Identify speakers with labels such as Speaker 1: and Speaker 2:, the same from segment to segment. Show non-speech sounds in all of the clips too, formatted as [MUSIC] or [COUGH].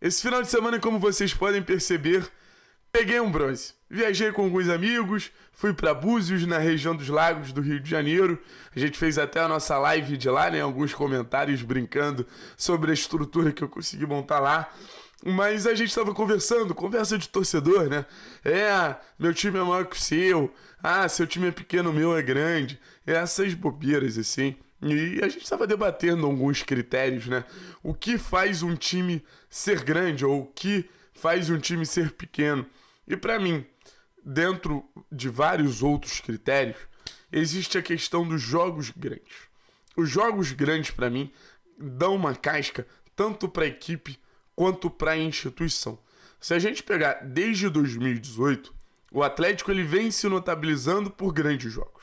Speaker 1: Esse final de semana, como vocês podem perceber, peguei um bronze. Viajei com alguns amigos, fui para Búzios, na região dos Lagos do Rio de Janeiro. A gente fez até a nossa live de lá, né? Alguns comentários brincando sobre a estrutura que eu consegui montar lá. Mas a gente estava conversando, conversa de torcedor, né? É, meu time é maior que o seu. Ah, seu time é pequeno, o meu é grande. É essas bobeiras, assim. E a gente estava debatendo alguns critérios, né? O que faz um time ser grande ou o que faz um time ser pequeno. E para mim, dentro de vários outros critérios, existe a questão dos jogos grandes. Os jogos grandes para mim dão uma casca tanto para a equipe quanto para a instituição. Se a gente pegar desde 2018, o Atlético ele vem se notabilizando por grandes jogos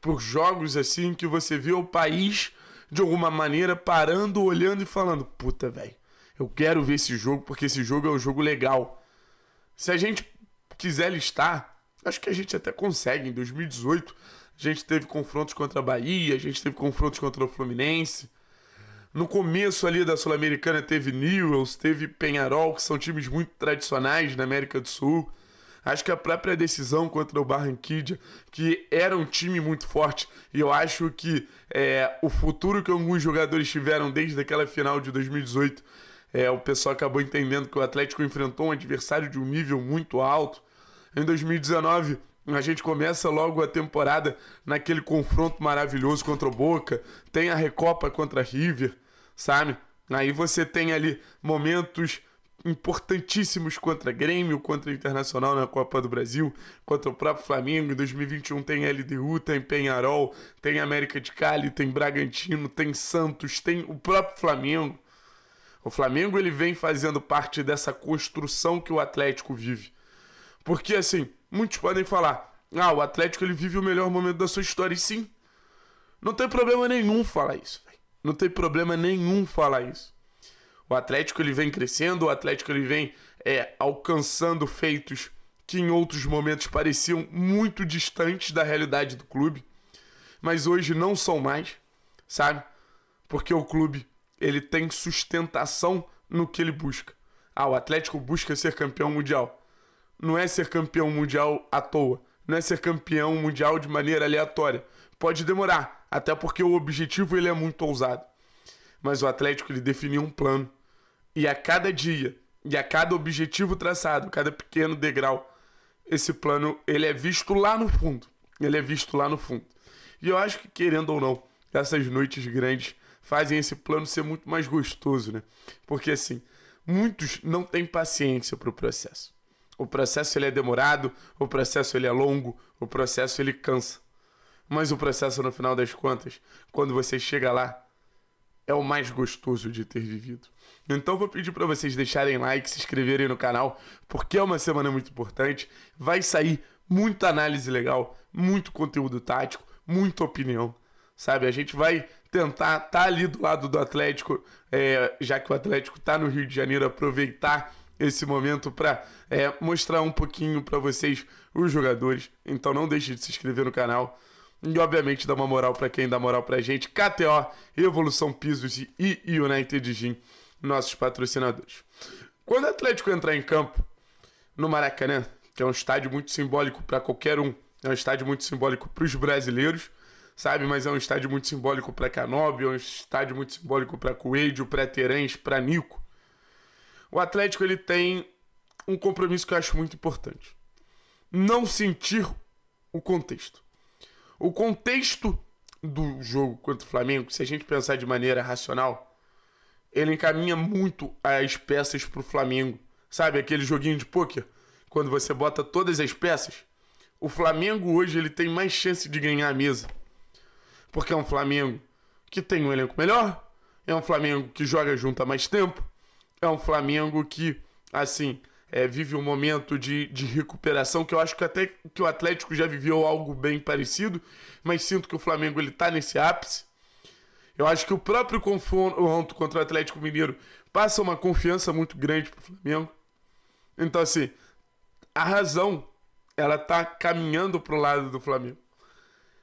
Speaker 1: por jogos assim que você vê o país de alguma maneira parando, olhando e falando: "Puta, velho, eu quero ver esse jogo porque esse jogo é um jogo legal". Se a gente quiser listar, acho que a gente até consegue em 2018. A gente teve confrontos contra a Bahia, a gente teve confrontos contra o Fluminense. No começo ali da Sul-Americana teve Newells, teve Penharol, que são times muito tradicionais na América do Sul. Acho que a própria decisão contra o Barranquilla, que era um time muito forte, e eu acho que é, o futuro que alguns jogadores tiveram desde aquela final de 2018, é, o pessoal acabou entendendo que o Atlético enfrentou um adversário de um nível muito alto. Em 2019, a gente começa logo a temporada naquele confronto maravilhoso contra o Boca, tem a Recopa contra a River, sabe? Aí você tem ali momentos importantíssimos contra Grêmio, contra Internacional na Copa do Brasil, contra o próprio Flamengo. Em 2021 tem LDU, tem Penharol, tem América de Cali, tem Bragantino, tem Santos, tem o próprio Flamengo. O Flamengo ele vem fazendo parte dessa construção que o Atlético vive. Porque assim, muitos podem falar: "Ah, o Atlético ele vive o melhor momento da sua história". E sim, não tem problema nenhum falar isso. Véio. Não tem problema nenhum falar isso. O Atlético ele vem crescendo, o Atlético ele vem é, alcançando feitos que em outros momentos pareciam muito distantes da realidade do clube, mas hoje não são mais, sabe? Porque o clube ele tem sustentação no que ele busca. Ah, o Atlético busca ser campeão mundial. Não é ser campeão mundial à toa, não é ser campeão mundial de maneira aleatória. Pode demorar, até porque o objetivo ele é muito ousado. Mas o Atlético ele definiu um plano e a cada dia, e a cada objetivo traçado, cada pequeno degrau, esse plano ele é visto lá no fundo. Ele é visto lá no fundo. E eu acho que querendo ou não, essas noites grandes fazem esse plano ser muito mais gostoso, né? Porque assim, muitos não têm paciência para o processo. O processo ele é demorado, o processo ele é longo, o processo ele cansa. Mas o processo no final das contas, quando você chega lá, é o mais gostoso de ter vivido. Então vou pedir para vocês deixarem like, se inscreverem no canal, porque é uma semana muito importante. Vai sair muita análise legal, muito conteúdo tático, muita opinião, sabe? A gente vai tentar estar tá ali do lado do Atlético, é, já que o Atlético está no Rio de Janeiro, aproveitar esse momento para é, mostrar um pouquinho para vocês os jogadores. Então não deixe de se inscrever no canal. E obviamente dar uma moral para quem dá moral pra gente. KTO, Evolução Pisos e United Gym nossos patrocinadores. Quando o Atlético entrar em campo no Maracanã, que é um estádio muito simbólico para qualquer um, é um estádio muito simbólico para os brasileiros, sabe? Mas é um estádio muito simbólico para Canobi, é um estádio muito simbólico para Coelho, para Terãs, para Nico. O Atlético ele tem um compromisso que eu acho muito importante. Não sentir o contexto. O contexto do jogo contra o Flamengo, se a gente pensar de maneira racional, ele encaminha muito as peças pro Flamengo. Sabe aquele joguinho de pôquer? Quando você bota todas as peças. O Flamengo hoje ele tem mais chance de ganhar a mesa. Porque é um Flamengo que tem um elenco melhor, é um Flamengo que joga junto há mais tempo, é um Flamengo que, assim, é, vive um momento de, de recuperação que eu acho que até que o Atlético já viveu algo bem parecido, mas sinto que o Flamengo ele tá nesse ápice. Eu acho que o próprio confronto contra o Atlético Mineiro passa uma confiança muito grande para o Flamengo. Então, assim, a razão, ela tá caminhando pro lado do Flamengo.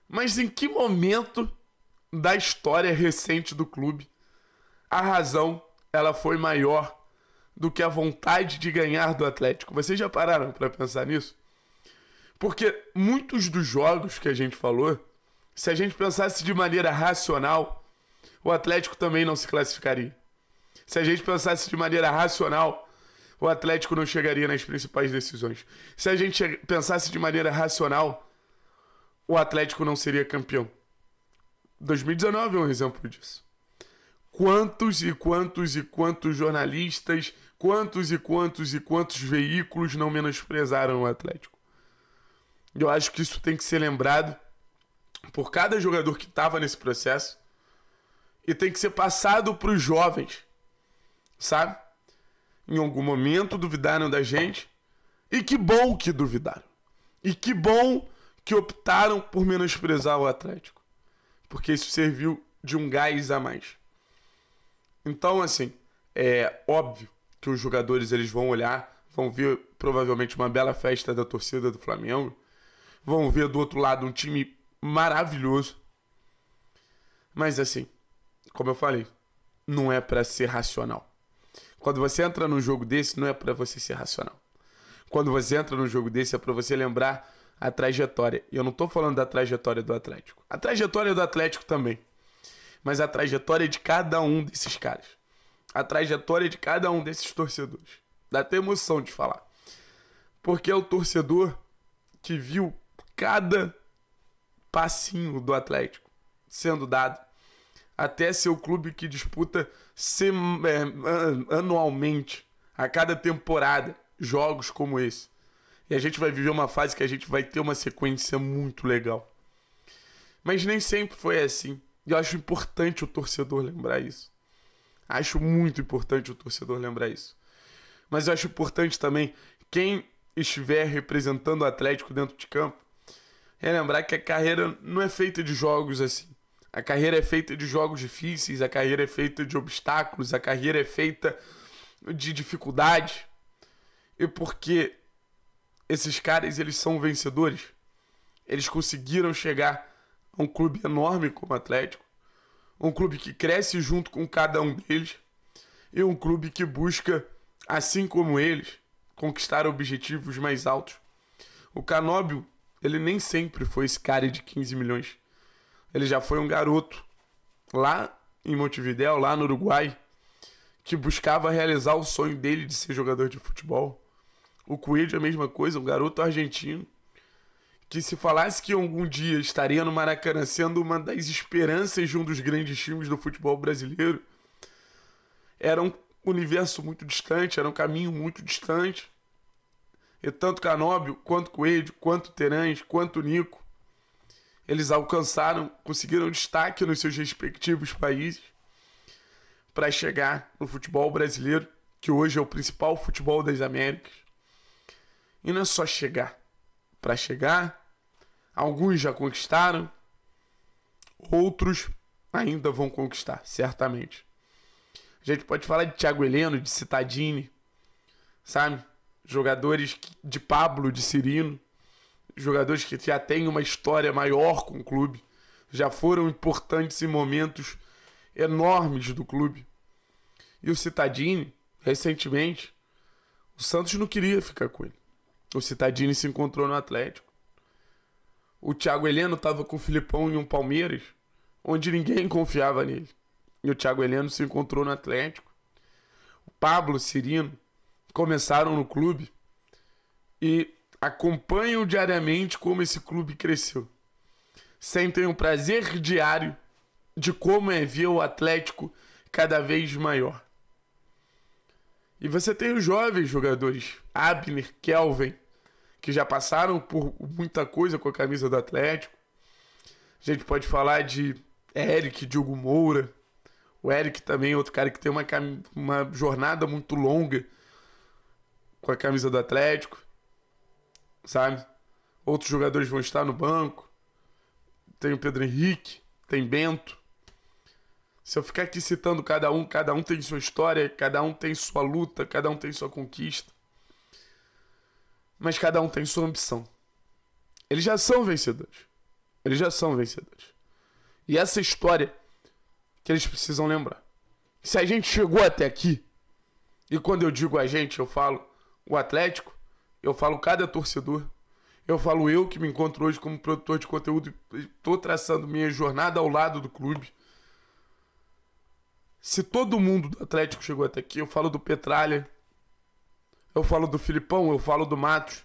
Speaker 1: Mas em que momento da história recente do clube a razão, ela foi maior do que a vontade de ganhar do Atlético? Vocês já pararam para pensar nisso? Porque muitos dos jogos que a gente falou, se a gente pensasse de maneira racional, o Atlético também não se classificaria. Se a gente pensasse de maneira racional, o Atlético não chegaria nas principais decisões. Se a gente pensasse de maneira racional, o Atlético não seria campeão. 2019 é um exemplo disso. Quantos e quantos e quantos jornalistas, quantos e quantos e quantos veículos não menosprezaram o Atlético? Eu acho que isso tem que ser lembrado por cada jogador que estava nesse processo e tem que ser passado para os jovens, sabe? Em algum momento duvidaram da gente e que bom que duvidaram. E que bom que optaram por menosprezar o Atlético, porque isso serviu de um gás a mais. Então, assim, é óbvio que os jogadores eles vão olhar, vão ver provavelmente uma bela festa da torcida do Flamengo, vão ver do outro lado um time maravilhoso. Mas assim, como eu falei, não é para ser racional. Quando você entra num jogo desse, não é para você ser racional. Quando você entra num jogo desse, é para você lembrar a trajetória. E eu não tô falando da trajetória do Atlético. A trajetória do Atlético também. Mas a trajetória de cada um desses caras. A trajetória de cada um desses torcedores. Dá até emoção de falar. Porque é o torcedor que viu cada passinho do Atlético sendo dado até ser o clube que disputa sem, é, anualmente, a cada temporada, jogos como esse. E a gente vai viver uma fase que a gente vai ter uma sequência muito legal. Mas nem sempre foi assim. E eu acho importante o torcedor lembrar isso. Acho muito importante o torcedor lembrar isso. Mas eu acho importante também quem estiver representando o Atlético dentro de campo é lembrar que a carreira não é feita de jogos assim. A carreira é feita de jogos difíceis, a carreira é feita de obstáculos, a carreira é feita de dificuldades. E porque esses caras, eles são vencedores. Eles conseguiram chegar a um clube enorme como o Atlético, um clube que cresce junto com cada um deles e um clube que busca, assim como eles, conquistar objetivos mais altos. O Canóbio, ele nem sempre foi esse cara de 15 milhões ele já foi um garoto lá em Montevidéu, lá no Uruguai, que buscava realizar o sonho dele de ser jogador de futebol. O Coelho é a mesma coisa, um garoto argentino que se falasse que algum dia estaria no Maracanã sendo uma das esperanças de um dos grandes times do futebol brasileiro, era um universo muito distante, era um caminho muito distante. E tanto Canóbio, quanto Coelho, quanto Terães, quanto Nico, eles alcançaram, conseguiram destaque nos seus respectivos países para chegar no futebol brasileiro, que hoje é o principal futebol das Américas. E não é só chegar. Para chegar, alguns já conquistaram, outros ainda vão conquistar, certamente. A gente pode falar de Thiago Heleno, de Citadini, sabe? Jogadores de Pablo, de Cirino, jogadores que já têm uma história maior com o clube, já foram importantes em momentos enormes do clube. E o Citadini, recentemente, o Santos não queria ficar com ele. O Citadini se encontrou no Atlético. O Thiago Heleno estava com o Filipão em um Palmeiras, onde ninguém [LAUGHS] confiava nele. E o Thiago Heleno se encontrou no Atlético. O Pablo Cirino começaram no clube e acompanham diariamente como esse clube cresceu. Sentem o um prazer diário de como é ver o Atlético cada vez maior. E você tem os jovens jogadores, Abner, Kelvin, que já passaram por muita coisa com a camisa do Atlético. A gente pode falar de Eric, Diogo Moura. O Eric também é outro cara que tem uma, uma jornada muito longa com a camisa do Atlético sabe? Outros jogadores vão estar no banco. Tem o Pedro Henrique, tem Bento. Se eu ficar aqui citando cada um, cada um tem sua história, cada um tem sua luta, cada um tem sua conquista. Mas cada um tem sua ambição. Eles já são vencedores. Eles já são vencedores. E essa história que eles precisam lembrar. Se a gente chegou até aqui, e quando eu digo a gente, eu falo o Atlético, eu falo cada torcedor. Eu falo eu que me encontro hoje como produtor de conteúdo e estou traçando minha jornada ao lado do clube. Se todo mundo do Atlético chegou até aqui, eu falo do Petralha, eu falo do Filipão, eu falo do Matos.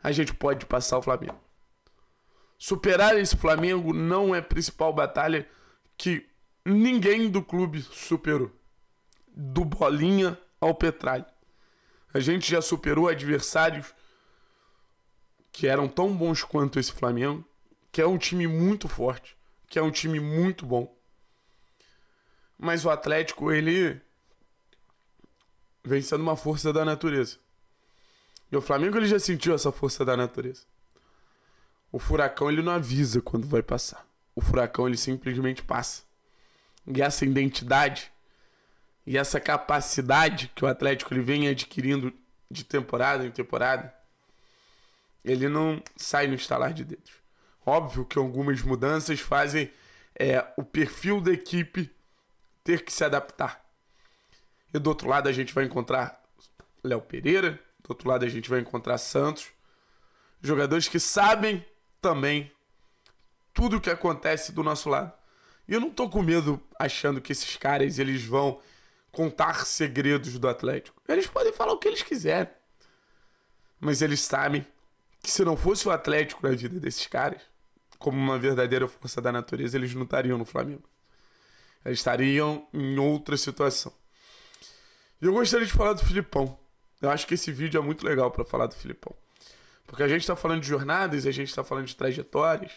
Speaker 1: A gente pode passar o Flamengo. Superar esse Flamengo não é a principal batalha que ninguém do clube superou. Do Bolinha ao Petralha. A gente já superou adversários que eram tão bons quanto esse Flamengo, que é um time muito forte, que é um time muito bom. Mas o Atlético, ele vem sendo uma força da natureza. E o Flamengo ele já sentiu essa força da natureza. O furacão ele não avisa quando vai passar. O furacão ele simplesmente passa. E essa identidade e essa capacidade que o Atlético ele vem adquirindo de temporada em temporada, ele não sai no estalar de dedos. Óbvio que algumas mudanças fazem é, o perfil da equipe ter que se adaptar. E do outro lado a gente vai encontrar Léo Pereira, do outro lado a gente vai encontrar Santos, jogadores que sabem também tudo o que acontece do nosso lado. E eu não tô com medo achando que esses caras eles vão contar segredos do Atlético. Eles podem falar o que eles quiserem. Mas eles sabem que se não fosse o Atlético na vida desses caras, como uma verdadeira força da natureza, eles não estariam no Flamengo. Eles estariam em outra situação. E eu gostaria de falar do Filipão. Eu acho que esse vídeo é muito legal para falar do Filipão. Porque a gente está falando de jornadas, a gente está falando de trajetórias,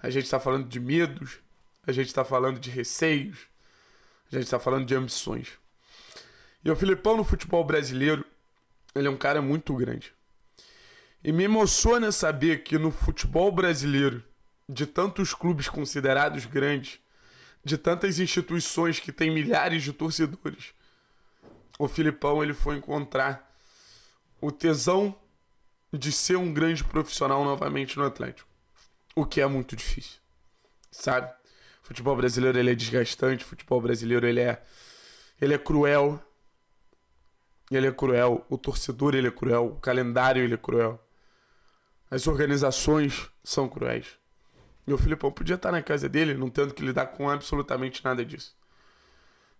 Speaker 1: a gente está falando de medos, a gente está falando de receios, a gente está falando de ambições. E o Filipão no futebol brasileiro, ele é um cara muito grande. E me emociona saber que no futebol brasileiro, de tantos clubes considerados grandes, de tantas instituições que têm milhares de torcedores, o Filipão ele foi encontrar o tesão de ser um grande profissional novamente no Atlético, o que é muito difícil, sabe? Futebol brasileiro ele é desgastante, futebol brasileiro ele é ele é cruel. Ele é cruel, o torcedor ele é cruel, o calendário ele é cruel. As organizações são cruéis. E o Filipão podia estar na casa dele, não tendo que lidar com absolutamente nada disso.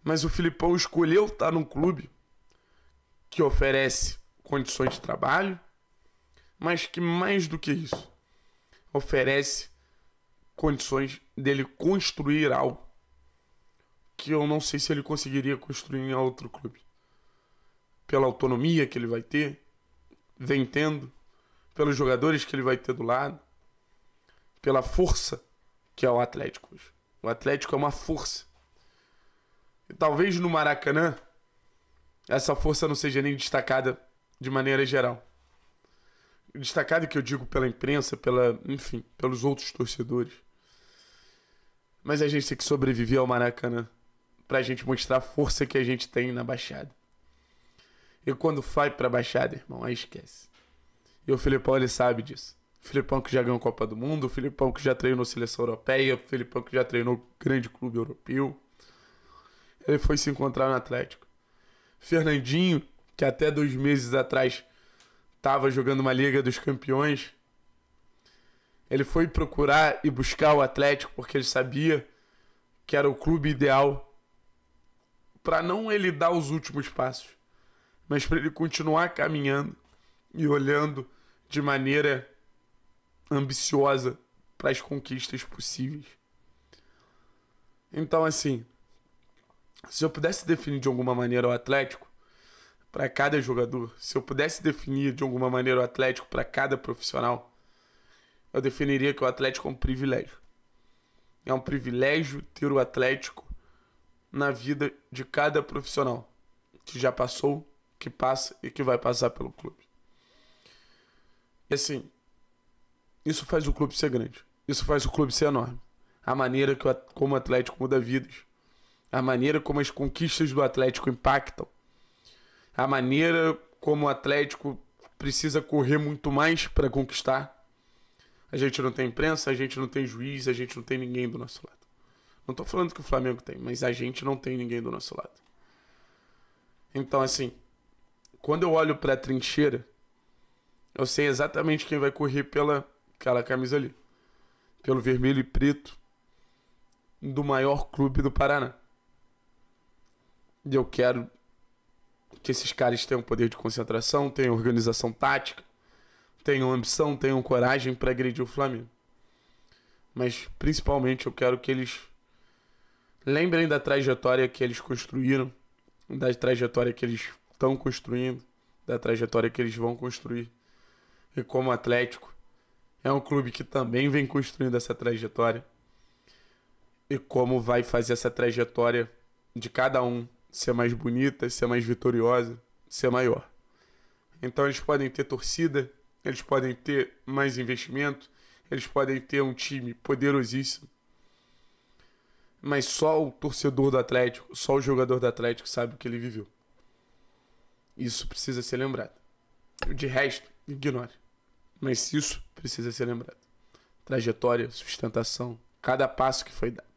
Speaker 1: Mas o Filipão escolheu estar num clube que oferece condições de trabalho, mas que mais do que isso, oferece condições dele construir algo que eu não sei se ele conseguiria construir em outro clube. Pela autonomia que ele vai ter, vem tendo, pelos jogadores que ele vai ter do lado, pela força que é o Atlético hoje. O Atlético é uma força. E talvez no Maracanã essa força não seja nem destacada de maneira geral. Destacada que eu digo pela imprensa, pela, enfim, pelos outros torcedores mas a gente tem que sobreviver ao Maracanã pra gente mostrar a força que a gente tem na Baixada. E quando vai pra Baixada, irmão, aí esquece. E o Filipão, ele sabe disso. O Filipão que já ganhou Copa do Mundo, o Filipão que já treinou seleção europeia, o Filipão que já treinou grande clube europeu. Ele foi se encontrar no Atlético. Fernandinho, que até dois meses atrás estava jogando uma Liga dos Campeões, ele foi procurar e buscar o Atlético porque ele sabia que era o clube ideal para não ele dar os últimos passos, mas para ele continuar caminhando e olhando de maneira ambiciosa para as conquistas possíveis. Então, assim, se eu pudesse definir de alguma maneira o Atlético para cada jogador, se eu pudesse definir de alguma maneira o Atlético para cada profissional, eu definiria que o Atlético é um privilégio. É um privilégio ter o Atlético na vida de cada profissional que já passou, que passa e que vai passar pelo clube. E assim, isso faz o clube ser grande. Isso faz o clube ser enorme. A maneira que o, como o Atlético muda vidas, a maneira como as conquistas do Atlético impactam, a maneira como o Atlético precisa correr muito mais para conquistar a gente não tem imprensa, a gente não tem juiz, a gente não tem ninguém do nosso lado. Não estou falando que o Flamengo tem, mas a gente não tem ninguém do nosso lado. Então, assim, quando eu olho para a trincheira, eu sei exatamente quem vai correr pela aquela camisa ali. Pelo vermelho e preto do maior clube do Paraná. E eu quero que esses caras tenham poder de concentração, tenham organização tática, tenham ambição, tenham coragem para agredir o Flamengo. Mas principalmente eu quero que eles lembrem da trajetória que eles construíram, da trajetória que eles estão construindo, da trajetória que eles vão construir. E como Atlético, é um clube que também vem construindo essa trajetória. E como vai fazer essa trajetória de cada um ser mais bonita, ser mais vitoriosa, ser maior. Então eles podem ter torcida, eles podem ter mais investimento, eles podem ter um time poderosíssimo. Mas só o torcedor do Atlético, só o jogador do Atlético sabe o que ele viveu. Isso precisa ser lembrado. De resto, ignore. Mas isso precisa ser lembrado. Trajetória, sustentação, cada passo que foi dado.